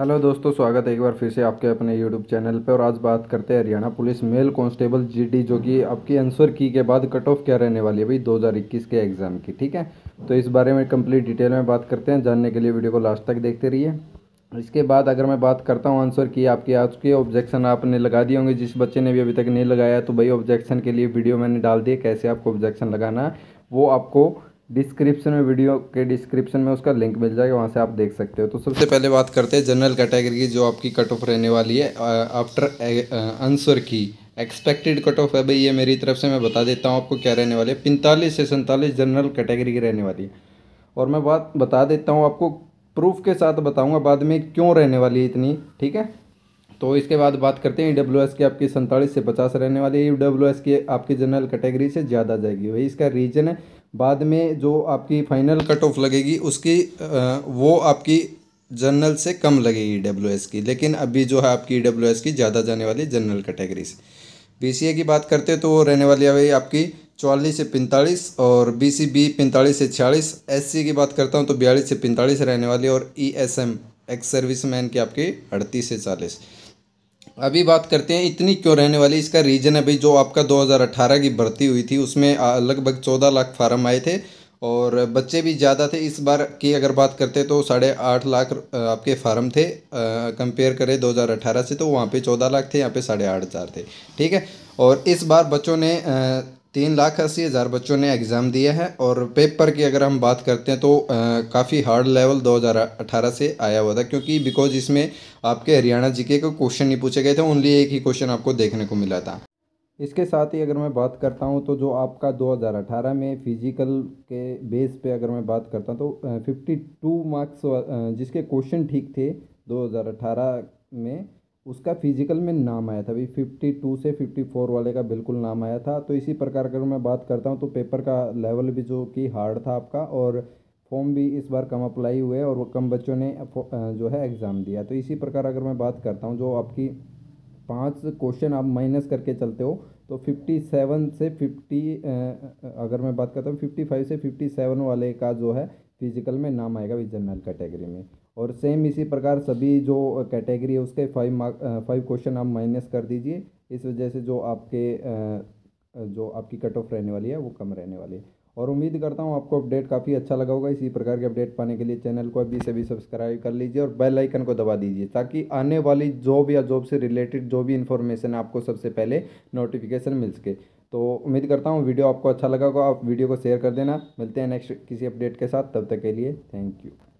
hello दोस्तों स्वागत है एक बार फिर से आपके अपने यूट्यूब चैनल पर और आज बात करते हैं Haryana police male constable G D कि आपकी आंसर की के बाद कट ऑफ क्या रहने वाली है भाई 2021 के एग्ज़ाम की ठीक है तो इस बारे में कंप्लीट डिटेल में बात करते हैं जानने के लिए वीडियो को लास्ट तक देखते रहिए इसके बाद अगर मैं बात करता हूँ आंसर की आपकी आज के ऑब्जेक्शन आपने लगा दिए होंगे जिस बच्चे ने भी अभी तक नहीं लगाया तो भाई ऑब्जेक्शन के लिए वीडियो मैंने डाल दिए कैसे आपको ऑब्जेक्शन लगाना है वो आपको डिस्क्रिप्शन में वीडियो के डिस्क्रिप्शन में उसका लिंक मिल जाएगा वहाँ से आप देख सकते हो तो सबसे पहले बात करते हैं जनरल कैटेगरी की जो आपकी कट ऑफ रहने वाली है आफ्टर आंसर की एक्सपेक्टेड कट ऑफ है भाई ये मेरी तरफ से मैं बता देता हूँ आपको क्या रहने वाली है पैंतालीस से सैंतालीस जनरल कैटेगरी की रहने वाली है और मैं बात बता देता हूँ आपको प्रूफ के साथ बताऊँगा बाद में क्यों रहने वाली है इतनी ठीक है तो इसके बाद बात करते हैं ई डब्ल्यू एस की आपकी सैंतालीस से पचास रहने वाली है ई डब्ल्यू एस की आपकी जनरल कैटेगरी से ज़्यादा जाएगी वही इसका रीज़न है बाद में जो आपकी फाइनल कट ऑफ लगेगी उसकी वो आपकी जनरल से कम लगेगी डब्ल्यू की लेकिन अभी जो है आपकी डब्ल्यू की ज़्यादा जाने वाली जनरल कैटेगरी से बी की बात करते तो वो रहने वाली है आपकी चौवालीस से पैंतालीस और बी सी बी पैंतालीस से छियालीस एस सी की बात करता हूँ तो बयालीस से पैंतालीस रहने वाली और E S M ex service man की आपकी अड़तीस से चालीस अभी बात करते हैं इतनी क्यों रहने वाली इसका रीज़न है भाई जो आपका 2018 की भर्ती हुई थी उसमें लगभग 14 लाख फार्म आए थे और बच्चे भी ज़्यादा थे इस बार की अगर बात करते तो साढ़े आठ लाख आपके फार्म थे कंपेयर करें 2018 से तो वहाँ पे 14 लाख थे यहाँ पे साढ़े आठ हज़ार थे ठीक है और इस बार बच्चों ने आ, तीन लाख अस्सी हज़ार बच्चों ने एग्ज़ाम दिया है और पेपर की अगर हम बात करते हैं तो काफ़ी हार्ड लेवल 2018 से आया हुआ था क्योंकि बिकॉज इसमें आपके हरियाणा जीके के क्वेश्चन नहीं पूछे गए थे ओनली एक ही क्वेश्चन आपको देखने को मिला था इसके साथ ही अगर मैं बात करता हूँ तो जो आपका 2018 में फिजिकल के बेस पे अगर मैं बात करता हूँ तो फिफ्टी मार्क्स जिसके क्वेश्चन ठीक थे दो में उसका फिजिकल में नाम आया था अभी फिफ्टी टू से फिफ्टी फोर वाले का बिल्कुल नाम आया था तो इसी प्रकार अगर मैं बात करता हूँ तो पेपर का लेवल भी जो कि हार्ड था आपका और फॉर्म भी इस बार कम अप्लाई हुए और कम बच्चों ने जो है एग्ज़ाम दिया तो इसी प्रकार अगर मैं बात करता हूँ जो आपकी पाँच क्वेश्चन आप माइनस करके चलते हो तो फिफ्टी सेवन से फिफ्टी अगर मैं बात करता हूँ फिफ्टी फाइव से फिफ्टी सेवन वाले का जो है फिजिकल में नाम आएगा भी जनरल कैटेगरी में और सेम इसी प्रकार सभी जो कैटेगरी है उसके फाइव मार्क फाइव क्वेश्चन आप माइनस कर दीजिए इस वजह से जो आपके जो आपकी कट ऑफ रहने वाली है वो कम रहने वाली है और उम्मीद करता हूँ आपको अपडेट काफ़ी अच्छा लगा होगा इसी प्रकार के अपडेट पाने के लिए चैनल को अभी से भी सब्सक्राइब कर लीजिए और बेल आइकन को दबा दीजिए ताकि आने वाली जॉब या जॉब से रिलेटेड जो भी इन्फॉर्मेशन है आपको सबसे पहले नोटिफिकेशन मिल सके तो उम्मीद करता हूँ वीडियो आपको अच्छा लगा होगा आप वीडियो को शेयर कर देना मिलते हैं नेक्स्ट किसी अपडेट के साथ तब तक के लिए थैंक यू